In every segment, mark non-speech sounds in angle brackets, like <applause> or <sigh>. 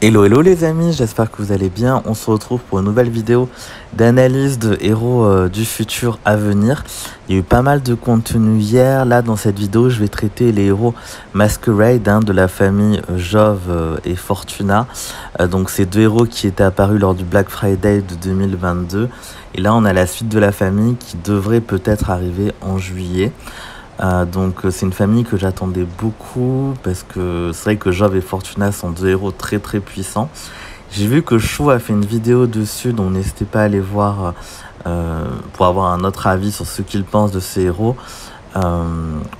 Hello hello les amis, j'espère que vous allez bien. On se retrouve pour une nouvelle vidéo d'analyse de héros euh, du futur à venir. Il y a eu pas mal de contenu hier. Là, dans cette vidéo, je vais traiter les héros Masquerade hein, de la famille euh, Jove euh, et Fortuna. donc, ces deux héros qui étaient apparus lors du Black Friday de 2022. Et là, on a la suite de la famille qui devrait peut-être arriver en juillet. Ah, euh, donc c'est une famille que j'attendais beaucoup parce que c'est vrai que Job et Fortuna sont deux héros très très puissants. J'ai vu que Chou a fait une vidéo dessus, donc n'hésitez pas à aller voir euh, pour avoir un autre avis sur ce qu'il pense de ces héros. Euh,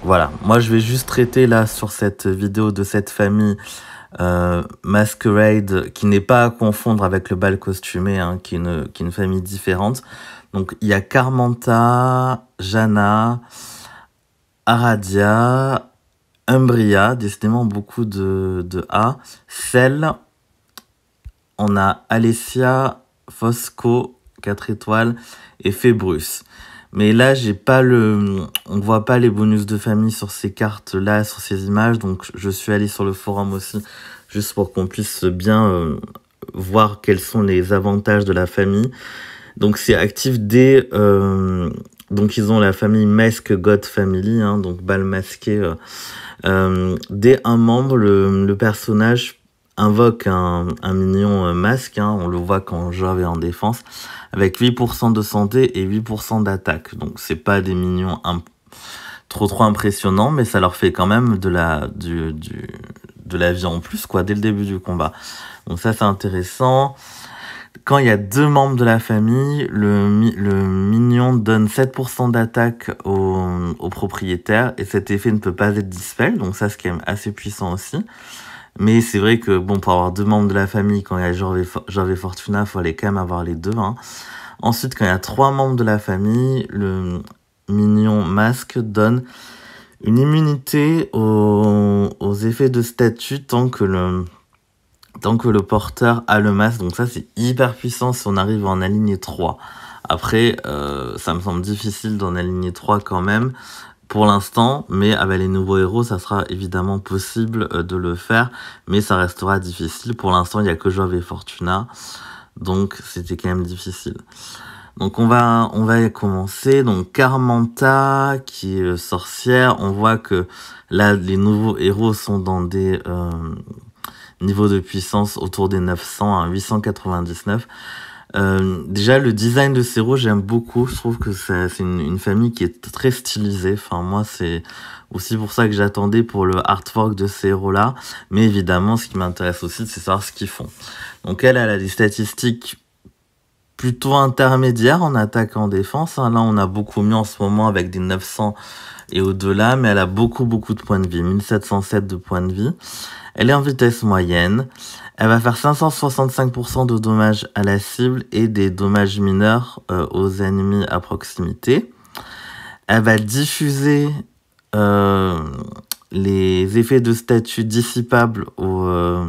voilà, moi je vais juste traiter là sur cette vidéo de cette famille euh, Masquerade, qui n'est pas à confondre avec le bal costumé, hein, qui, est une, qui une famille différente. Donc il y a Carmenta, Jana, Aradia, Umbria, décidément beaucoup de, de A. Celle, on a Alessia, Fosco, 4 étoiles, et Fébrus. Mais là, j'ai pas le, on voit pas les bonus de famille sur ces cartes-là, sur ces images, donc je suis allé sur le forum aussi, juste pour qu'on puisse bien euh, voir quels sont les avantages de la famille. Donc c'est actif dès, euh, donc ils ont la famille Mask God Family, hein, donc bal masqué. Euh, euh, dès un membre, le, personnage invoque un, un mignon euh, masque, hein, on le voit quand Jove est en défense, avec 8% de santé et 8% d'attaque. Donc c'est pas des minions trop trop impressionnants, mais ça leur fait quand même de la, du, du, de la vie en plus quoi, dès le début du combat. Donc ça c'est intéressant. Quand il y a deux membres de la famille, le, le mignon donne 7% d'attaque au, au, propriétaire et cet effet ne peut pas être dispel, donc ça c'est quand même assez puissant aussi. Mais c'est vrai que bon, pour avoir deux membres de la famille, quand il y a Fortuna, il faut aller quand même avoir les deux. Hein. Ensuite, quand il y a trois membres de la famille, le mignon masque donne une immunité aux, aux effets de statut tant que le tant que le porteur a le masque. Donc ça, c'est hyper puissant si on arrive en aligner 3. Après, euh, ça me semble difficile d'en aligner 3 quand même pour l'instant, mais avec les nouveaux héros, ça sera évidemment possible euh, de le faire, mais ça restera difficile. Pour l'instant, il n'y a que Jove et Fortuna, donc c'était quand même difficile. Donc on va on va commencer. Donc Carmenta qui est euh, sorcière, on voit que là les nouveaux héros sont dans des niveau de puissance autour des 900 à 899. Euh, déjà, le design de Séro j'aime beaucoup. Je trouve que c'est une, famille qui est très stylisée. Enfin, moi, c'est aussi pour ça que j'attendais pour le artwork de héros là. Mais évidemment, ce qui m'intéresse aussi, c'est savoir ce qu'ils font. Donc, elle, elle a des statistiques plutôt intermédiaires en attaque et en défense. Hein. Là, on a beaucoup mieux en ce moment avec des 900 et au-delà, mais elle a beaucoup beaucoup de points de vie, 1707 de points de vie. Elle est en vitesse moyenne, elle va faire 565% de dommages à la cible et des dommages mineurs euh, aux ennemis à proximité. Elle va diffuser euh, les effets de statut dissipables aux, euh,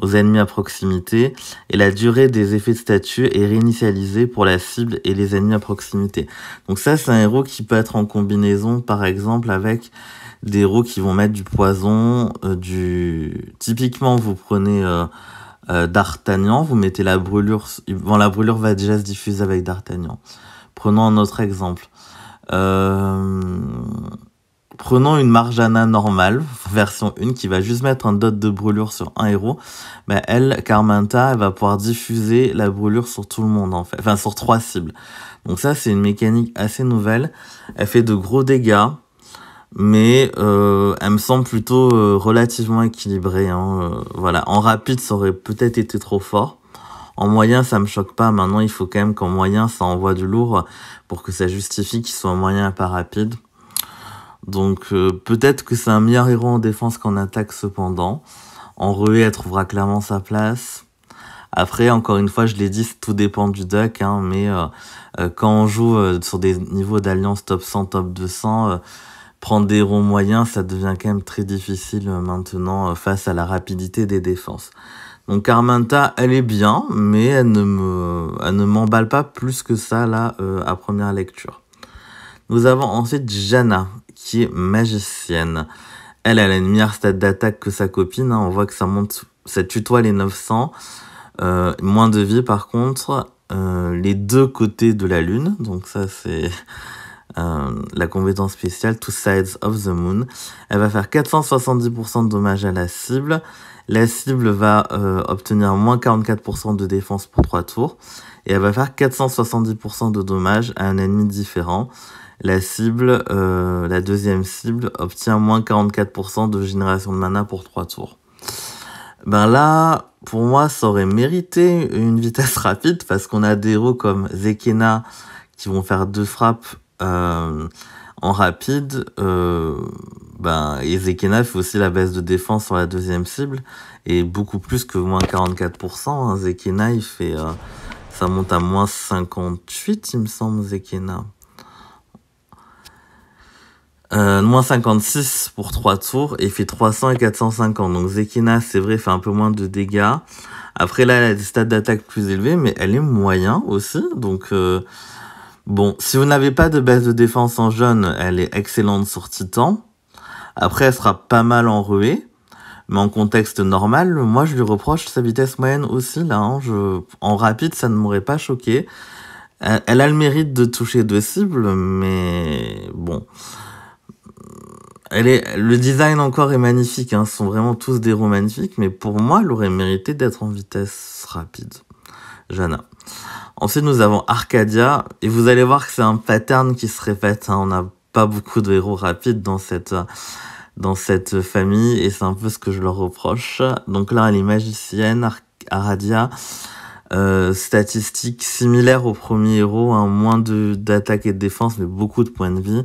aux ennemis à proximité et la durée des effets de statut est réinitialisée pour la cible et les ennemis à proximité. Donc ça, c'est un héros qui peut être en combinaison, par exemple, avec des héros qui vont mettre du poison, euh, du... Typiquement, vous prenez... Euh, euh, D'Artagnan, vous mettez la brûlure, bon, la brûlure va déjà se diffuser avec D'Artagnan. Prenons un autre exemple. Euh, prenons une Marjana normale, version 1, qui va juste mettre un dot de brûlure sur un héros, elle, Carmenta, elle va pouvoir diffuser la brûlure sur tout le monde, en fait. Enfin, sur trois cibles. Donc ça, c'est une mécanique assez nouvelle. Elle fait de gros dégâts, mais euh, elle me semble plutôt euh, relativement équilibrée. Hein, euh, voilà, en rapide, ça aurait peut-être été trop fort. En moyen, ça me choque pas. Maintenant, il faut quand même qu'en moyen, ça envoie du lourd pour que ça justifie qu'il soit en moyen et pas rapide. Donc euh, peut-être que c'est un meilleur héros en défense qu'en attaque cependant. En ruée, elle trouvera clairement sa place. Après, encore une fois, je l'ai dit, tout dépend du deck, hein, mais euh, euh, quand on joue sur des niveaux d'alliance top 100, top 200, prendre des ronds moyens, ça devient quand même très difficile maintenant face à la rapidité des défenses. Donc Carmenta, elle est bien, mais elle ne ne m'emballe pas plus que ça là à première lecture. Nous avons ensuite Jana qui est magicienne. Elle, a la meilleure stade d'attaque que sa copine. Hein. On voit que ça monte, ça tutoie les 900. Euh, moins de vie par contre. Euh, les deux côtés de la lune. Donc ça c'est <laughs> euh, la compétence spéciale Two Sides of the Moon. Elle va faire 470% de dommages à la cible. La cible va obtenir moins 44% de défense pour 3 tours. Et elle va faire 470% de dommages à un ennemi différent. La cible, euh, la deuxième cible, obtient moins 44% de génération de mana pour trois tours. Ben là, pour moi, ça aurait mérité une vitesse <laughs> rapide parce qu'on a des héros comme Zekena qui vont faire deux frappes euh, en rapide. Euh, ben, et Zekena fait aussi la baisse de défense sur la deuxième cible et beaucoup plus que moins 44%. Hein. Zekena, il fait, ça monte à moins 58, il me semble, Zekena moins 56 pour 3 tours et fait 300 et 450. Donc Zekina, c'est vrai, fait un peu moins de dégâts. Après là, elle a des stats d'attaque plus élevés, mais elle est moyen aussi. Donc euh, bon, si vous n'avez pas de baisse de défense en jeune, elle est excellente sur Titan. Après, elle sera pas mal en ruée. Mais en contexte normal, moi je lui reproche sa vitesse moyenne aussi. Là, hein. En rapide, ça ne m'aurait pas choqué. Elle a le mérite de toucher deux cibles, mais bon. Elle est, le design encore est magnifique, hein. ce sont vraiment tous des héros magnifiques, mais pour moi, elle aurait mérité d'être en vitesse rapide. Jana. Ensuite, nous avons Arcadia, et vous allez voir que c'est un pattern qui se répète. Hein. On n'a pas beaucoup de héros rapides dans cette, dans cette famille, et c'est un peu ce que je leur reproche. Donc là, elle est magicienne, Aradia. Euh, statistiques similaires au premier héros, hein. moins d'attaque et de défense, mais beaucoup de points de vie.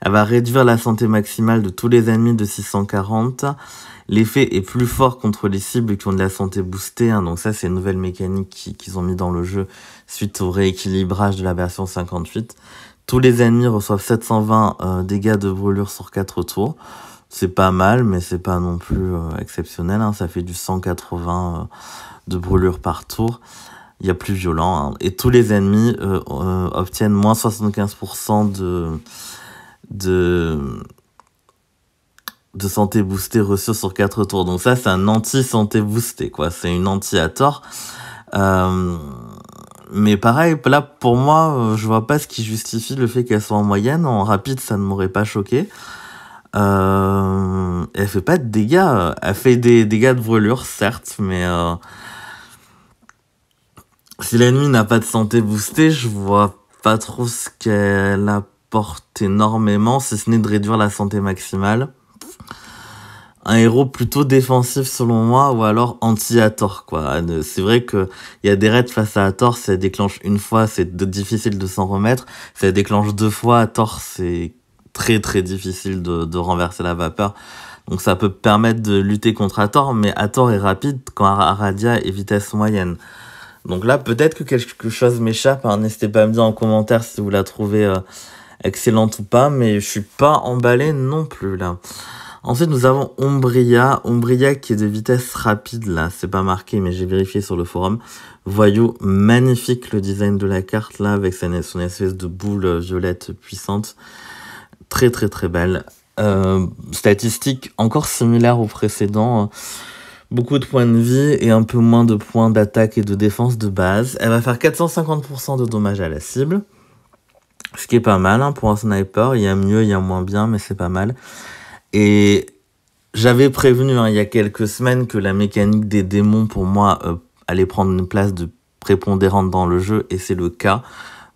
Elle va réduire la santé maximale de tous les ennemis de 640. L'effet est plus fort contre les cibles qui ont de la santé boostée. Hein. donc ça, c'est une nouvelle mécanique qu'ils ont mis dans le jeu suite au rééquilibrage de la version 58. Tous les ennemis reçoivent 720 euh, dégâts de brûlure sur 4 tours. C'est pas mal, mais c'est pas non plus euh, exceptionnel. Hein. ça fait du 180 euh, de brûlure par tour il y a plus violent. Hein. Et tous les ennemis obtiennent moins 75% de de de santé boostée reçue sur quatre tours. Donc ça, c'est un anti-santé boostée, quoi. C'est une anti à tort. Euh, mais pareil, là, pour moi, je vois pas ce qui justifie le fait qu'elle soit en moyenne. En rapide, ça ne m'aurait pas choqué. Euh, elle fait pas de dégâts. Elle fait des dégâts de brûlure, certes, mais... Euh, si si l'ennemi n'a pas de santé boostée, je vois pas trop ce qu'elle a porte énormément, si ce n'est de réduire la santé maximale. Un héros plutôt défensif selon moi, ou alors anti ator quoi. C'est vrai que il y a des raids face à Ator, si elle déclenche une fois, c'est difficile de s'en remettre. Si elle déclenche deux fois Ator, c'est très très difficile de, de renverser la vapeur. Donc ça peut permettre de lutter contre Ator, mais Ator est rapide quand Aradia est vitesse moyenne. Donc là, peut-être que quelque chose m'échappe. Hein. N'hésitez pas à me dire en commentaire si vous la trouvez euh, excellente ou pas, mais je suis pas emballé non plus là. Ensuite, nous avons Umbria. Umbria qui est de vitesse rapide, là. C'est pas marqué, mais j'ai vérifié sur le forum. Voyou, magnifique le design de la carte, là, avec son espèce de boule euh, violette puissante. Très, très, très belle. Euh, statistique statistiques encore similaire au précédent. Hein. Beaucoup de points de vie et un peu moins de points d'attaque et de défense de base. Elle va faire 450% de dommages à la cible. Ce qui est pas mal hein, pour un sniper. Il y a mieux, il y a moins bien, mais c'est pas mal. Et j'avais prévenu hein, il y a quelques semaines que la mécanique des démons, pour moi, euh, allait prendre une place de prépondérante dans le jeu, et c'est le cas.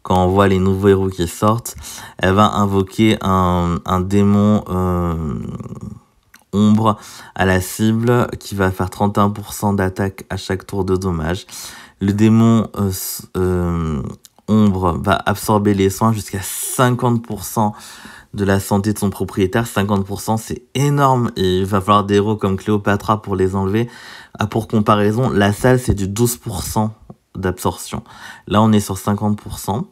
Quand on voit les nouveaux héros qui sortent, elle va invoquer un, démon euh, ombre à la cible qui va faire 31% d'attaque à chaque tour de dommage. Le démon euh, ombre va absorber les soins jusqu'à 50% de la santé de son propriétaire. 50%, c'est énorme. Et il va falloir des héros comme Cléopatra pour les enlever. Ah, pour comparaison, la salle, c'est du 12% d'absorption. Là, on est sur 50%.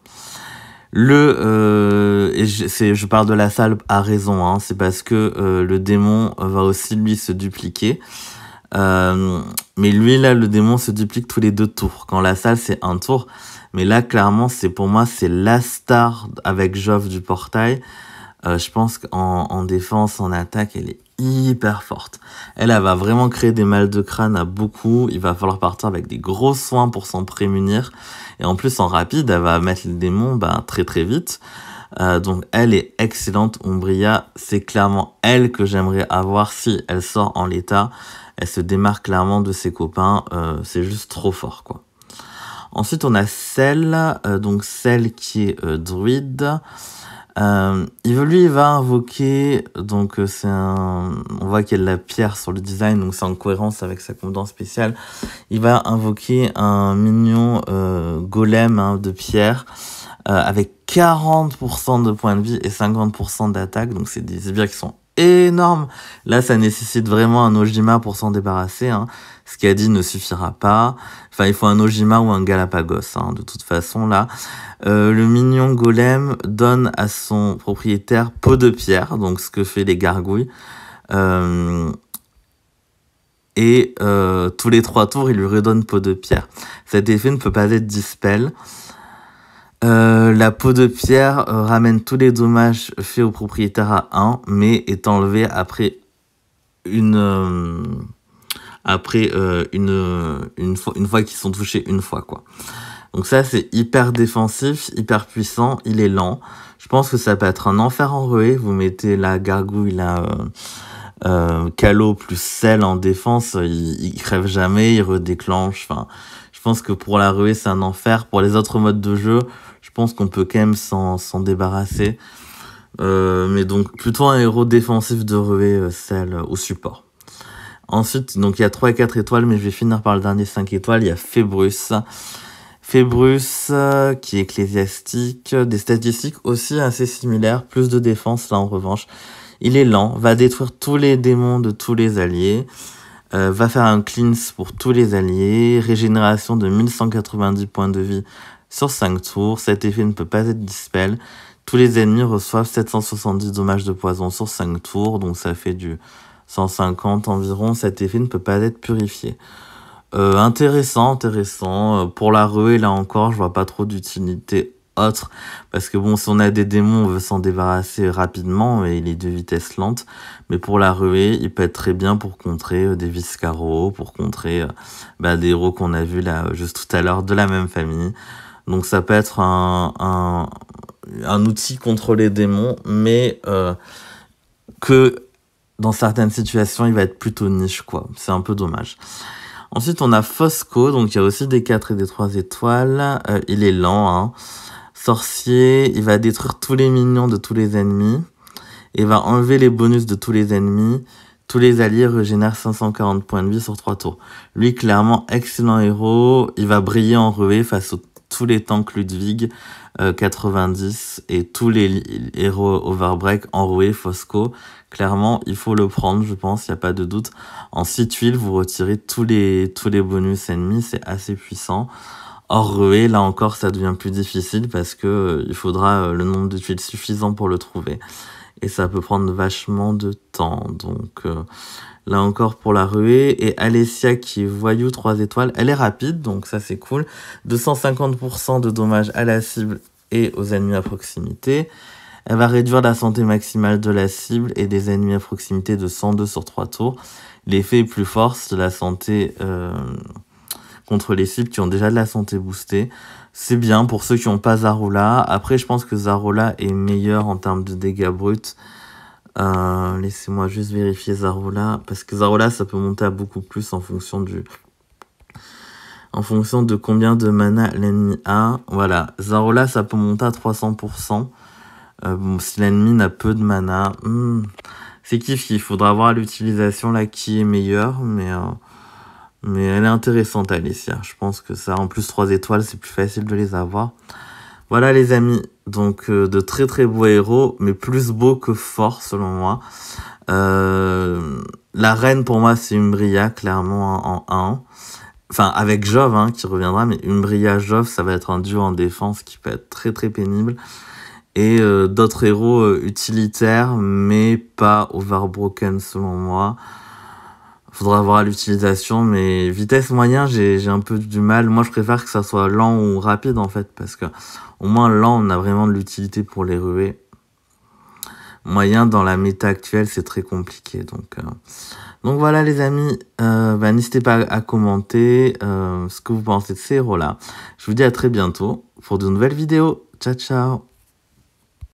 Le, euh, et je, parle de la salle à raison, hein. c'est parce que euh, le démon va aussi lui se dupliquer. Euh, mais lui, là, le démon se duplique tous les deux tours. Quand la salle, c'est un tour. Mais là, clairement, c'est pour moi, c'est la star avec Jove du portail. Euh, je pense qu'en en défense, en attaque, elle est hyper forte. Elle, elle va vraiment créer des mal de crâne à beaucoup. Il va falloir partir avec des gros soins pour s'en prémunir. Et en plus, en rapide, elle va mettre le démon bah, très très vite. Euh, donc elle est excellente, Umbria. C'est clairement elle que j'aimerais avoir si elle sort en l'état. Elle se démarque clairement de ses copains. Euh, c'est juste trop fort, quoi. Ensuite, on a celle, euh, donc celle qui est euh, druide. il, lui, il va invoquer, donc c'est un, on voit qu'il y a de la pierre sur le design, donc c'est en cohérence avec sa compétence spéciale. Il va invoquer un mignon golem hein, de pierre avec 40% de points de vie et 50% d'attaque, donc c'est des sbires qui sont énorme. Là, ça nécessite vraiment un Ojima pour s'en débarrasser. Hein. Ce a dit ne suffira pas. Enfin, il faut un Ojima ou un Galapagos, hein, de toute façon, là. Euh, le mignon golem donne à son propriétaire peau de pierre, donc ce que fait les gargouilles. Euh, et euh, tous les trois tours, il lui redonne peau de pierre. Cet effet ne peut pas être dispel. Euh, la peau de pierre euh, ramène tous les dommages faits au propriétaire à 1, mais est enlevée après une... Euh, une, une, fois, une qu'ils sont touchés une fois, quoi. Donc ça, c'est hyper défensif, hyper puissant, il est lent. Je pense que ça peut être un enfer en ruée. Vous mettez la gargouille, la... Euh, plus sel en défense, il, il crève jamais, il redéclenche. Enfin, je pense que pour la ruée, c'est un enfer. Pour les autres modes de jeu, je pense qu'on peut quand même s'en débarrasser. Euh, mais donc plutôt un héros défensif de ruée, euh, celle au support. Ensuite, donc il y a 3 et 4 étoiles, mais je vais finir par le dernier 5 étoiles. Il y a Fébrus. Fébrus, euh, qui est ecclésiastique, des statistiques aussi assez similaires, plus de défense là en revanche. Il est lent, va détruire tous les démons de tous les alliés. Euh, va faire un cleanse pour tous les alliés, régénération de 1190 points de vie sur 5 tours, cet effet ne peut pas être dispel. Tous les ennemis reçoivent 770 dommages de poison sur 5 tours, donc ça fait du 150 environ, cet effet ne peut pas être purifié. Euh, intéressant, intéressant. Euh, pour la ruée, là encore, je vois pas trop d'utilité autre. Parce que bon, si on a des démons, on veut s'en débarrasser rapidement et il est de vitesse lente. Mais pour la ruée, il peut être très bien pour contrer euh, des Viscaro, pour contrer euh, bah, des héros qu'on a vus là euh, juste tout à l'heure de la même famille. Donc ça peut être un, un, outil contre les démons, mais que dans certaines situations, il va être plutôt niche, quoi. C'est un peu dommage. Ensuite, on a Fosco, donc il y a aussi des 4 et des 3 étoiles. il est lent, hein sorcier, il va détruire tous les minions de tous les ennemis, et va enlever les bonus de tous les ennemis. Tous les alliés régénèrent 540 points de vie sur 3 tours. Lui, clairement, excellent héros, il va briller en ruée face à tous les tanks Ludwig 90 euh, et tous les héros Overbreak, Enroué, Fosco. Clairement, il faut le prendre, je pense, il n'y a pas de doute. En 6 tuiles, vous retirez tous les, tous les bonus ennemis, c'est assez puissant. Hors ruée, là encore, ça devient plus difficile parce que euh, il faudra euh, le nombre de tuiles suffisant pour le trouver. Et ça peut prendre vachement de temps. Donc euh, là encore pour la ruée. Et Alessia qui est voyou 3 étoiles, elle est rapide, donc ça c'est cool. 250% de dommages à la cible et aux ennemis à proximité. Elle va réduire la santé maximale de la cible et des ennemis à proximité de 102 sur 3 tours. L'effet est plus fort si la santé contre les cibles qui ont déjà de la santé boostée. C'est bien pour ceux qui n'ont pas Zarola. Après, je pense que Zarola est meilleur en termes de dégâts bruts. Euh, laissez-moi juste vérifier Zarola, parce que Zarola, ça peut monter à beaucoup plus en fonction du... En fonction de combien de mana l'ennemi a. Voilà, Zarola, ça peut monter à 300%. Euh, bon, si l'ennemi n'a peu de mana, hmm, c'est kiff, il faudra voir l'utilisation là qui est meilleure, mais... Euh, mais elle est intéressante, Alicia. Je pense que ça, en plus, 3 étoiles, c'est plus facile de les avoir. Voilà, les amis. Donc, euh, de très très beaux héros, mais plus beaux que forts, selon moi. Euh, la reine, pour moi, c'est Umbria, clairement, en 1. Enfin, avec Jove, hein, qui reviendra, mais Umbria-Jove, ça va être un duo en défense qui peut être très très pénible. Et euh, d'autres héros utilitaires, mais pas overbroken, selon moi faudra voir l'utilisation, mais vitesse moyen, j'ai un peu du mal. Moi, je préfère que ça soit lent ou rapide, en fait, parce que au moins lent, on a vraiment de l'utilité pour les ruées. Moyen, dans la méta actuelle, c'est très compliqué. Donc, euh. donc voilà, les amis, euh, bah, n'hésitez pas à commenter euh, ce que vous pensez de ces héros-là. Je vous dis à très bientôt pour de nouvelles vidéos. Ciao, ciao